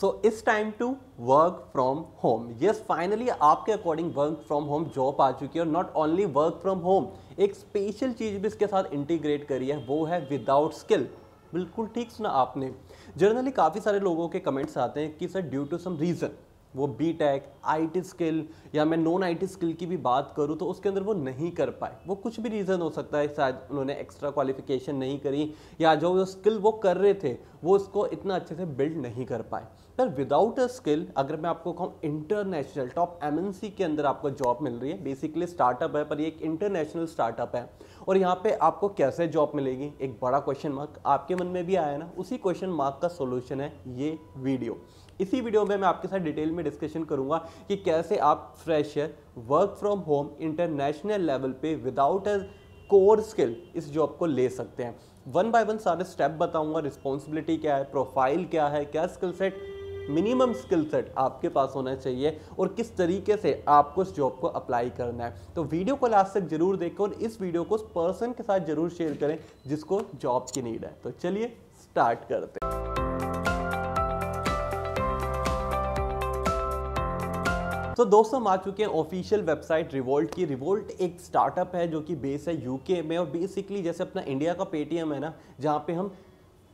So it's time to work from home yes finally आपके according work from home job आ चुकी है और not only work from home एक special चीज़ भी इसके साथ इंटीग्रेट करी है वो है विदाउट स्किल बिल्कुल ठीक सुना आपने जनरली काफ़ी सारे लोगों के कमेंट्स आते हैं कि sir due to some reason वो B tech I T skill या मैं नॉन आई टी स्किल की भी बात करूँ तो उसके अंदर वो नहीं कर पाए वो कुछ भी रीज़न हो सकता है शायद उन्होंने एक्स्ट्रा क्वालिफिकेशन नहीं करी या जो वो स्किल वो कर रहे थे वो इसको इतना अच्छे से बिल्ड नहीं कर पाए पर विदाउट अ स्किल अगर मैं आपको कहूँ इंटरनेशनल टॉप एम के अंदर आपको जॉब मिल रही है बेसिकली स्टार्टअप है पर ये एक इंटरनेशनल स्टार्टअप है और यहाँ पे आपको कैसे जॉब मिलेगी एक बड़ा क्वेश्चन मार्क आपके मन में भी आया ना उसी क्वेश्चन मार्क का सोल्यूशन है ये वीडियो इसी वीडियो में मैं आपके साथ डिटेल में डिस्कशन करूंगा कि कैसे आप fresher work from home international level पे विदाउट अ कोर स्किल इस जॉब को ले सकते हैं वन बाय वन सारे स्टेप बताऊंगा रिस्पॉन्सिबिलिटी क्या है प्रोफाइल क्या है क्या skill set minimum skill set आपके पास होना चाहिए और किस तरीके से आपको इस जॉब को अप्लाई करना है तो वीडियो को लास्ट तक जरूर देखें और इस वीडियो को उस पर्सन के साथ जरूर शेयर करें जिसको जॉब की नीड है तो चलिए स्टार्ट करते हैं तो दोस्तों हम आ चुके हैं ऑफिशियल वेबसाइट रिवोल्ट की रिवोल्ट एक स्टार्टअप है जो कि बेस है यूके में और बेसिकली जैसे अपना इंडिया का पेटीएम है ना जहाँ पे हम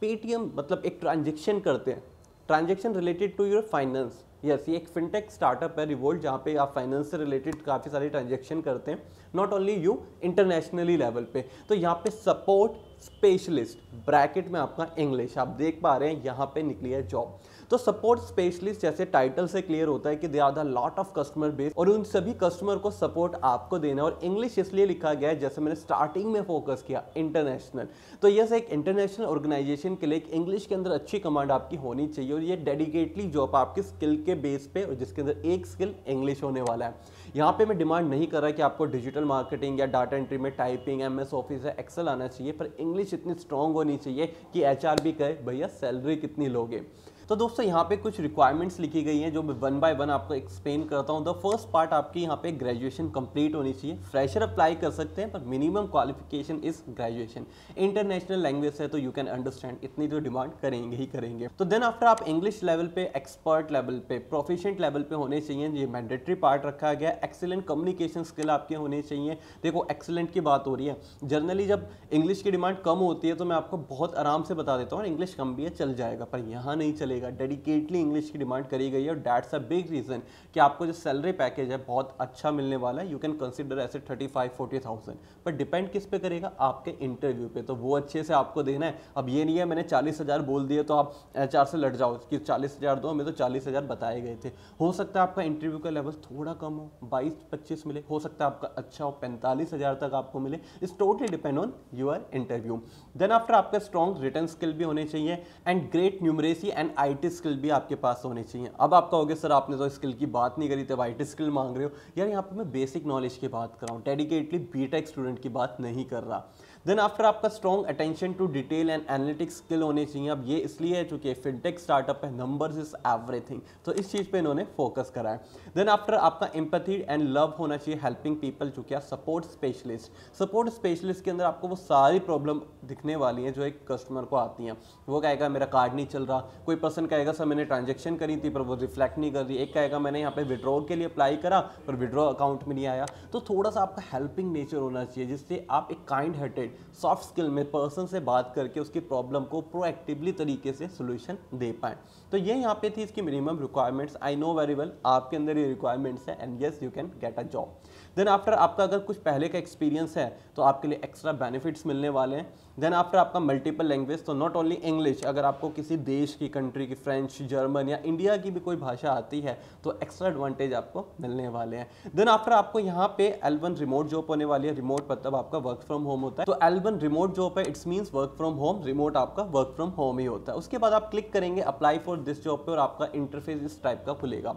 पेटीएम मतलब एक ट्रांजेक्शन करते हैं transaction related to your finance yes ये एक फिनटेक स्टार्टअप है रिवोल्ट जहाँ पे आप फाइनेंस से रिलेटेड काफ़ी सारे ट्रांजेक्शन करते हैं not only you internationally level पे तो यहाँ पे सपोर्ट स्पेशलिस्ट ब्रैकेट में आपका इंग्लिश आप देख पा रहे हैं यहाँ पे निकली है जॉब तो सपोर्ट स्पेशलिस्ट जैसे टाइटल से क्लियर होता है कि there are the lot of customer base और उन सभी कस्टमर को सपोर्ट आपको देना और इंग्लिश इसलिए लिखा गया है जैसे मैंने स्टार्टिंग में फोकस किया इंटरनेशनल तो यस एक इंटरनेशनल ऑर्गेनाइजेशन के लिए एक इंग्लिश के अंदर अच्छी कमांड आपकी होनी चाहिए और ये डेडिकेटली जॉब आपकी स्किल के बेस पे और जिसके अंदर एक स्किल इंग्लिश होने वाला है यहाँ पे मैं डिमांड नहीं कर रहा कि आपको डिजिटल मार्केटिंग या डाटा एंट्री में टाइपिंग एम एस ऑफिस या एक्सेल आना चाहिए पर इंग्लिश इतनी स्ट्रांग होनी चाहिए कि एच भी कहे भैया सैलरी कितनी लोगे तो दोस्तों यहाँ पे कुछ रिक्वायरमेंट्स लिखी गई हैं जो मैं वन बाय वन आपको एक्सप्लेन करता हूँ द फर्स्ट पार्ट आपकी यहाँ पे ग्रेजुएशन कंप्लीट होनी चाहिए फ्रेशर अप्लाई कर सकते हैं पर minimum qualification is graduation international language है तो यू कैन अंडरस्टैंड इतनी तो डिमांड करेंगे ही करेंगे तो देन आफ्टर आप इंग्लिश लेवल पे एक्सपर्ट लेवल पे प्रोफिशेंट लेवल पे होने चाहिए ये मैंडेटरी पार्ट रखा गया एक्सीलेंट कम्युनिकेशन स्किल आपके होने चाहिए देखो एक्सीलेंट की बात हो रही है जनरली जब इंग्लिश की डिमांड कम होती है तो मैं आपको बहुत आराम से बता देता हूँ इंग्लिश कम भी है चल जाएगा पर यहाँ नहीं चलेगा करेगा डेडिकेटली इंग्लिश की डिमांड करी गई है और डैट्स अ बिग रीज़न कि आपको जो सैलरी पैकेज है बहुत अच्छा मिलने वाला है यू कैन कंसिडर ऐसे थर्टी फाइव फोर्टी थाउजेंड पर डिपेंड किस पे करेगा आपके इंटरव्यू पे तो वो अच्छे से आपको देना है अब ये नहीं है मैंने चालीस हज़ार बोल दिए तो आप एच से लट जाओ कि चालीस हज़ार दो हमें तो चालीस हज़ार बताए गए थे हो सकता है आपका इंटरव्यू का लेवल थोड़ा कम हो बाईस पच्चीस मिले हो सकता है आपका अच्छा हो पैंतालीस हज़ार तक आपको मिले it's totally depend on your interview then after आपका स्ट्रॉन्ग रिटर्न स्किल भी होने चाहिए and great numeracy and I I skill भी आपके पास होनी चाहिए अब आप कहोगे सर आपने तो स्किल की बात नहीं करी तब आई स्किल मांग रहे हो यार यहाँ पे मैं बेसिक नॉलेज की बात कर रहा हूँ डेडिकेटली बी स्टूडेंट की बात नहीं कर रहा देन आफ्टर आपका strong attention to detail and analytics skill होने चाहिए अब ये इसलिए है चूंकि फिनटेक स्टार्टअप है नंबर्स इज एवरीथिंग तो इस चीज़ पे इन्होंने फोकस करा है देन आफ्टर आपका एम्पथी एंड लव होना चाहिए हेल्पिंग पीपल चूंकि आप सपोर्ट स्पेशलिस्ट सपोर्ट स्पेशलिस्ट के अंदर आपको वो सारी प्रॉब्लम दिखने वाली है जो एक कस्टमर को आती हैं वो कहेगा मेरा कार्ड नहीं चल रहा कोई पर्सन पर्सन कहेगा सर मैंने ट्रांजेक्शन करी थी पर वो रिफ्लेक्ट नहीं कर रही एक कहेगा मैंने यहाँ पे विड्रॉ के लिए अप्लाई करा पर विड्रॉ अकाउंट में नहीं आया तो थोड़ा सा आपका हेल्पिंग नेचर होना चाहिए जिससे आप एक काइंड हार्टेड सॉफ्ट स्किल में पर्सन से बात करके उसकी प्रॉब्लम को प्रोएक्टिवली तरीके से सोल्यूशन दे पाए तो ये यहाँ पे थी इसकी minimum requirements I know very well आपके अंदर ये रिक्वायरमेंट्स है and yes you can get a job then after आपका अगर कुछ पहले का एक्सपीरियंस है तो आपके लिए एक्स्ट्रा बेनिफिट्स मिलने वाले हैं देन आफ्टर आपका मल्टीपल लैंग्वेज तो नॉट ओनली इंग्लिश अगर आपको किसी देश की कंट्री की फ्रेंच जर्मन या इंडिया की भी कोई भाषा आती है तो एक्स्ट्रा एडवांटेज आपको मिलने वाले हैं देन आफ्टर आपको यहाँ पे एलवन रिमोट जॉब होने वाली है रिमोट मतलब आपका वर्क फ्रॉम होम होता है तो एलवन रिमोट जॉब है it's means work from home remote आपका वर्क फ्रॉम होम ही होता है उसके बाद आप क्लिक करेंगे अप्लाई फॉर दिस जॉब पर और आपका इंटरफेस इस टाइप का खुलेगा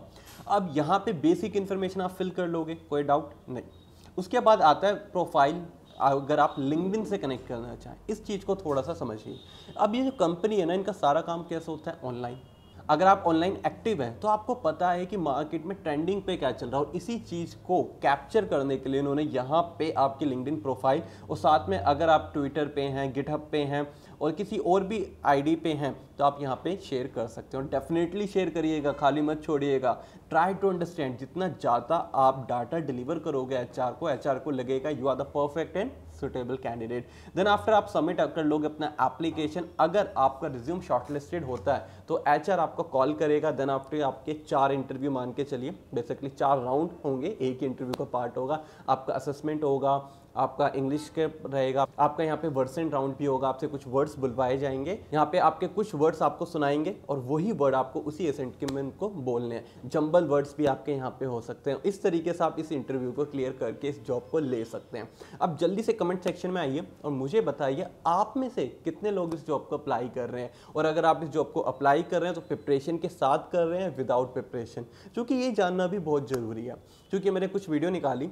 अब यहाँ पे बेसिक इन्फॉर्मेशन आप फिल कर लोगे कोई डाउट नहीं उसके बाद आता है प्रोफाइल अगर आप लिंकडिन से कनेक्ट करना चाहें इस चीज़ को थोड़ा सा समझिए अब ये जो कंपनी है ना इनका सारा काम कैसे होता है ऑनलाइन अगर आप ऑनलाइन एक्टिव हैं तो आपको पता है कि मार्केट में ट्रेंडिंग पे क्या चल रहा है और इसी चीज़ को कैप्चर करने के लिए उन्होंने यहाँ पे आपकी लिंकड प्रोफाइल और साथ में अगर आप ट्विटर पे हैं गिटहब पे हैं और किसी और भी आईडी पे हैं तो आप यहाँ पे शेयर कर सकते हो डेफिनेटली शेयर करिएगा खाली मत छोड़िएगा ट्राई टू अंडरस्टैंड जितना ज़्यादा आप डाटा डिलीवर करोगे एच को एच को लगेगा you are the perfect and suitable candidate then after आप सबमिट कर लोगे अपना एप्लीकेशन अगर आपका रिज्यूम शॉर्टलिस्टेड होता है तो एच आर आपको कॉल करेगा देन आफ्टर आपके चार इंटरव्यू मान के चलिए बेसिकली चार राउंड होंगे एक ही इंटरव्यू का पार्ट होगा आपका असेसमेंट होगा आपका इंग्लिश के रहेगा आपका यहाँ पे वर्ड्स एंड राउंड भी होगा आपसे कुछ वर्ड्स बुलवाए जाएंगे यहाँ पे आपके कुछ वर्ड्स आपको सुनाएंगे और वही वर्ड आपको उसी एसेंट के में उनको बोलने हैं जंबल वर्ड्स भी आपके यहाँ पे हो सकते हैं इस तरीके से आप इस इंटरव्यू को क्लियर करके इस जॉब को ले सकते हैं अब जल्दी से कमेंट सेक्शन में आइए और मुझे बताइए आप में से कितने लोग इस जॉब को अप्लाई कर रहे हैं और अगर आप इस जॉब को अप्लाई कर रहे हैं तो प्रिपरेशन के साथ कर रहे हैं विदाउट प्रिपरेशन क्योंकि ये जानना भी बहुत ज़रूरी है क्योंकि मैंने कुछ वीडियो निकाली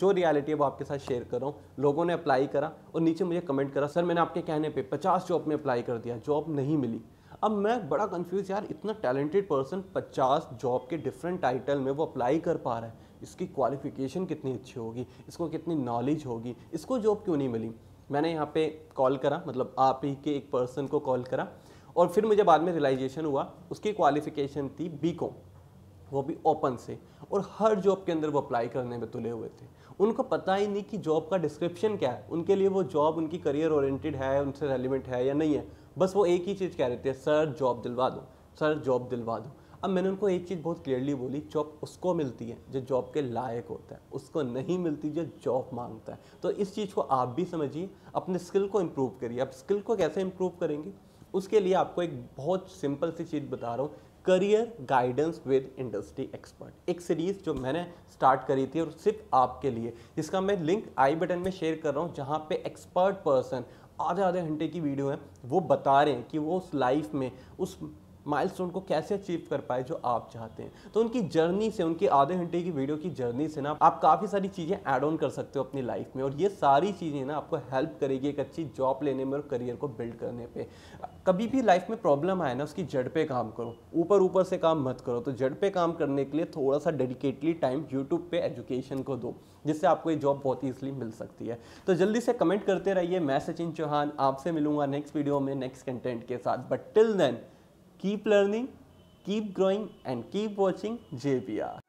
जो रियलिटी है वो आपके साथ शेयर कर रहा हूँ लोगों ने अप्लाई करा और नीचे मुझे कमेंट करा सर मैंने आपके कहने पे 50 जॉब में अप्लाई कर दिया जॉब नहीं मिली अब मैं बड़ा कंफ्यूज यार इतना टैलेंटेड पर्सन 50 जॉब के डिफरेंट टाइटल में वो अप्लाई कर पा रहा है इसकी क्वालिफिकेशन कितनी अच्छी होगी इसको कितनी नॉलेज होगी इसको जॉब क्यों नहीं मिली मैंने यहाँ पे कॉल करा मतलब आप ही के एक पर्सन को कॉल करा और फिर मुझे बाद में रियलाइजेशन हुआ उसकी क्वालिफिकेशन थी बी वो भी ओपन से और हर जॉब के अंदर वो अप्लाई करने में तुले हुए थे उनको पता ही नहीं कि जॉब का डिस्क्रिप्शन क्या है उनके लिए वो जॉब उनकी करियर ओरिएंटेड है उनसे रेलिवेंट है या नहीं है बस वो एक ही चीज़ कह रहे थे सर जॉब दिलवा दो सर जॉब दिलवा दो अब मैंने उनको एक चीज़ बहुत क्लियरली बोली जॉब उसको मिलती है जो जॉब के लायक होता है उसको नहीं मिलती जो जॉब मांगता है तो इस चीज़ को आप भी समझिए अपने स्किल को इम्प्रूव करिए आप स्किल को कैसे इम्प्रूव करेंगे उसके लिए आपको एक बहुत सिंपल सी चीज़ बता रहा हूँ career guidance with industry expert एक सीरीज़ जो मैंने स्टार्ट करी थी और सिर्फ आपके लिए जिसका मैं लिंक आई बटन में शेयर कर रहा हूँ जहाँ पे एक्सपर्ट पर्सन आधे आधे घंटे की वीडियो है वो बता रहे हैं कि वो उस लाइफ में उस माइलस्टोन को कैसे अचीव कर पाए जो आप चाहते हैं तो उनकी जर्नी से उनकी आधे घंटे की वीडियो की जर्नी से ना आप काफ़ी सारी चीज़ें ऐड ऑन कर सकते हो अपनी लाइफ में और ये सारी चीज़ें ना आपको हेल्प करेगी एक अच्छी जॉब लेने में और करियर को बिल्ड करने पे कभी भी लाइफ में प्रॉब्लम आए ना उसकी जड़ पे काम करो ऊपर ऊपर से काम मत करो तो जड़ पे काम करने के लिए थोड़ा सा डेडिकेटली टाइम यूट्यूब पर एजुकेशन को दो जिससे आपको ये जॉब बहुत ईजिली मिल सकती है तो जल्दी से कमेंट करते रहिए मैं सचिन चौहान आपसे मिलूंगा नेक्स्ट वीडियो में नेक्स्ट कंटेंट के साथ but till then Keep learning, keep growing and keep watching JPR.